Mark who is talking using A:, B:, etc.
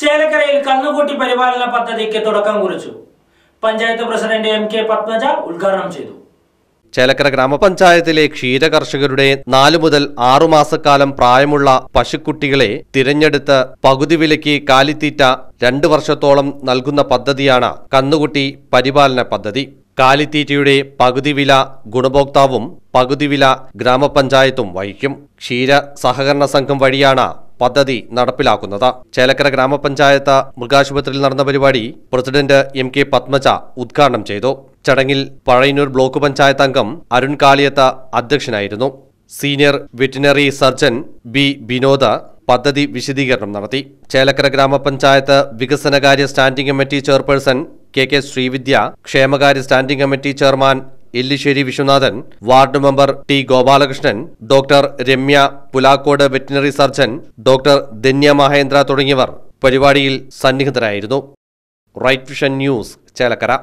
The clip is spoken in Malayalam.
A: ചേലക്കരയിൽ കന്നുകൂട്ടി പരിപാലന പദ്ധതിക്ക് തുടക്കം കുറിച്ചു panchayat president M K Padmaja ഉദ്ഘാടനം ചെയ്തു
B: ചേലക്കര ഗ്രാമപഞ്ചായത്തിലെ ക്ഷീര കർഷകരുടെ നാലു മുതൽ ആറുമാസക്കാലം പ്രായമുള്ള പശുക്കുട്ടികളെ തിരഞ്ഞെടുത്ത് പകുതി വിലയ്ക്ക് കാലിത്തീറ്റ രണ്ടു വർഷത്തോളം നൽകുന്ന പദ്ധതിയാണ് കന്നുകുട്ടി പരിപാലന പദ്ധതി കാലിത്തീറ്റയുടെ പകുതി വില ഗുണഭോക്താവും പകുതി വില ഗ്രാമപഞ്ചായത്തും വഹിക്കും ക്ഷീര സഹകരണ സംഘം വഴിയാണ് പദ്ധതി നടപ്പിലാക്കുന്നത് ചേലക്കര ഗ്രാമപഞ്ചായത്ത് മൃഗാശുപത്രിയിൽ നടന്ന പരിപാടി പ്രസിഡന്റ് എം കെ പത്മജ ഉദ്ഘാടനം ചെയ്തു ചടങ്ങിൽ പഴയന്നൂർ ബ്ലോക്ക് പഞ്ചായത്ത് അംഗം അരുൺ കാളിയത്ത അധ്യക്ഷനായിരുന്നു senior veterinary surgeon B Vinod പദ്ധതി വിശദീകരണം നടത്തി ചേലക്കര ഗ്രാമപഞ്ചായത്ത് വികസനകാര്യ standing committee chairperson K K Sreevidya ക്ഷേമകാര്യ standing committee chairman Illissery Viswanathan ward member T Gopalakrishnan doctor Ramya Pulakode veterinary surgeon doctor Dhanya Mahendra തുടങ്ങിയവർ പരിപാടിയിൽ സന്നിഹിതരായിരുന്നു റൈറ്റ് വിഷൻ ന്യൂസ് ചേലക്കര